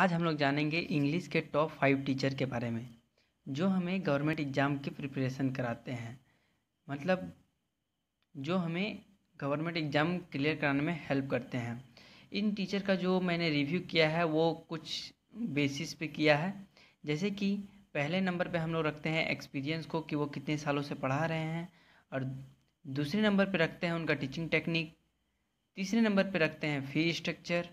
आज हम लोग जानेंगे इंग्लिश के टॉप फाइव टीचर के बारे में जो हमें गवर्नमेंट एग्ज़ाम की प्रिपरेशन कराते हैं मतलब जो हमें गवर्नमेंट एग्ज़ाम क्लियर कराने में हेल्प करते हैं इन टीचर का जो मैंने रिव्यू किया है वो कुछ बेसिस पे किया है जैसे कि पहले नंबर पे हम लोग रखते हैं एक्सपीरियंस को कि वो कितने सालों से पढ़ा रहे हैं और दूसरे नंबर पे रखते हैं उनका टीचिंग टेक्निक तीसरे नंबर पे रखते हैं फ़ी स्ट्रक्चर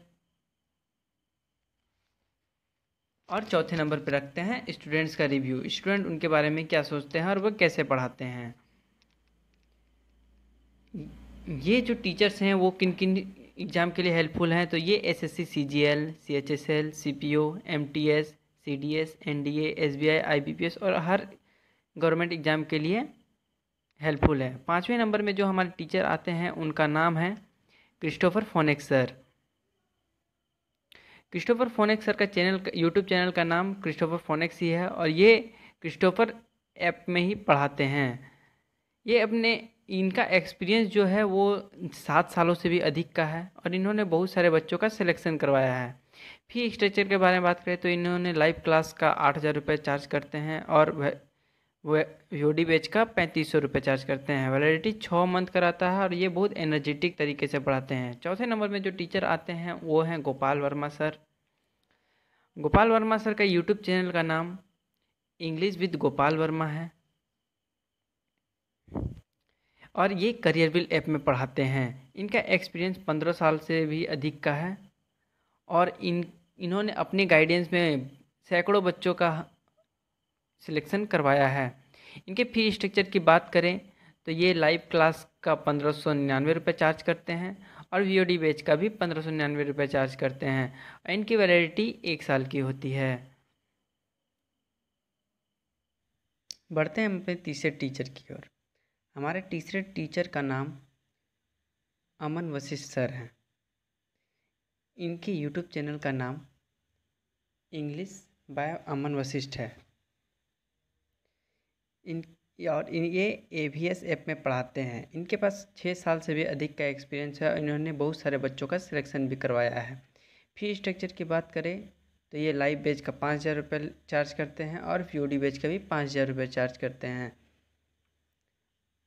और चौथे नंबर पर रखते हैं स्टूडेंट्स का रिव्यू स्टूडेंट उनके बारे में क्या सोचते हैं और वह कैसे पढ़ाते हैं ये जो टीचर्स हैं वो किन किन एग्ज़ाम के लिए हेल्पफुल हैं तो ये S S C C G L C H S L C P O M T S C D S N D S B I I B P S और हर गवर्नमेंट एग्ज़ाम के लिए helpful है पाँचवें number में जो हमारे teacher आते हैं उनका नाम है क्रिस्टोफर फोनेक्सर सर क्रिस्टोफर फोनेक्स सर का चैनल यूट्यूब चैनल का नाम क्रिस्टोफर फोनेक्स ही है और ये क्रिस्टोफर ऐप में ही पढ़ाते हैं ये अपने इनका एक्सपीरियंस जो है वो सात सालों से भी अधिक का है और इन्होंने बहुत सारे बच्चों का सिलेक्शन करवाया है फी स्ट्रक्चर के बारे में बात करें तो इन्होंने लाइव क्लास का आठ हज़ार रुपये चार्ज करते हैं और डी बेच का पैंतीस सौ रुपये चार्ज करते हैं वैलिडिटी छः मंथ कराता है और ये बहुत एनर्जेटिक तरीके से पढ़ाते हैं चौथे नंबर में जो टीचर आते हैं वो हैं गोपाल वर्मा सर गोपाल वर्मा सर का यूट्यूब चैनल का नाम इंग्लिश विद गोपाल वर्मा है और ये करियर बिल ऐप में पढ़ाते हैं इनका एक्सपीरियंस पंद्रह साल से भी अधिक का है और इन इन्होंने अपने गाइडेंस में सैकड़ों बच्चों का सिलेक्शन करवाया है इनके फ़ी स्ट्रक्चर की बात करें तो ये लाइव क्लास का पंद्रह सौ निन्यानवे रुपये चार्ज करते हैं और वी ओ डी बेच का भी पंद्रह सौ निन्यानवे रुपये चार्ज करते हैं इनकी वैलिडिटी एक साल की होती है बढ़ते हैं हम अपने तीसरे टीचर की ओर हमारे तीसरे टीचर का नाम अमन वशिष्ठ सर हैं इनके यूट्यूब चैनल का नाम इंग्लिश बाय अमन वशिष्ठ है इन और ये ए वी एस ऐप में पढ़ाते हैं इनके पास छः साल से भी अधिक का एक्सपीरियंस है और इन्होंने बहुत सारे बच्चों का सिलेक्शन भी करवाया है फी स्ट्रक्चर की बात करें तो ये लाइव बेच का पाँच हज़ार रुपये चार्ज करते हैं और पी ओ डी बेच का भी पाँच हज़ार रुपये चार्ज करते हैं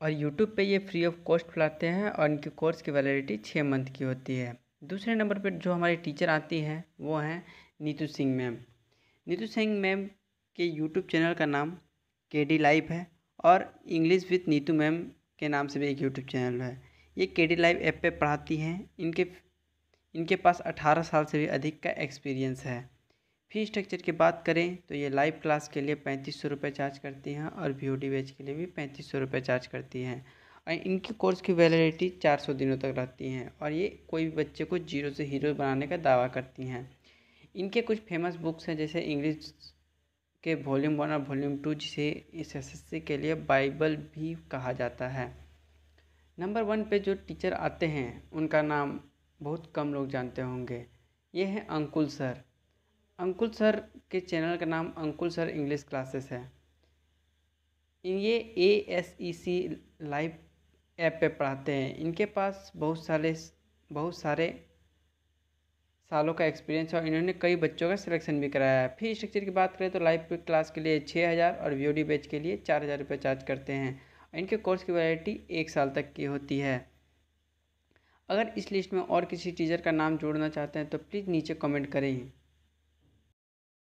और यूट्यूब पे ये फ्री ऑफ कॉस्ट पढ़ाते हैं और इनके कोर्स की वैलिडिटी छः मंथ की होती है दूसरे नंबर पर जो हमारी टीचर आती हैं वो हैं नीतू सिंह मैम नीतू सिंह मैम के यूट्यूब चैनल का नाम के डी लाइव है और इंग्लिश विथ नीतू मैम के नाम से भी एक यूट्यूब चैनल है ये के डी लाइव ऐप पर पढ़ाती हैं इनके इनके पास अठारह साल से भी अधिक का एक्सपीरियंस है फ़ी स्ट्रक्चर की बात करें तो ये लाइव क्लास के लिए पैंतीस सौ रुपये चार्ज करती हैं और वी ओ डी बैच के लिए भी पैंतीस सौ रुपये चार्ज करती हैं और इनके कोर्स की वैलिडिटी चार सौ दिनों तक रहती हैं और ये कोई भी बच्चे को जीरो से हीरो बनाने का दावा करती हैं इनके कुछ फेमस बुक्स हैं जैसे इंग्लिश के वॉल्यूम वन और वॉल्यूम टू जिसे इस सी के लिए बाइबल भी कहा जाता है नंबर वन पे जो टीचर आते हैं उनका नाम बहुत कम लोग जानते होंगे ये हैं अंकुल सर अंकुल सर के चैनल का नाम अंकुल सर इंग्लिश क्लासेस है ये A S E C live app पे पढ़ाते हैं इनके पास बहुत सारे बहुत सारे सालों का एक्सपीरियंस है और इन्होंने कई बच्चों का सिलेक्शन भी कराया है फी स्ट्रक्चर की बात करें तो लाइव क्लास के लिए छः हज़ार और वी बैच के लिए चार हज़ार रुपये चार्ज करते हैं इनके कोर्स की वैरायटी एक साल तक की होती है अगर इस लिस्ट में और किसी टीचर का नाम जोड़ना चाहते हैं तो प्लीज़ नीचे कमेंट करें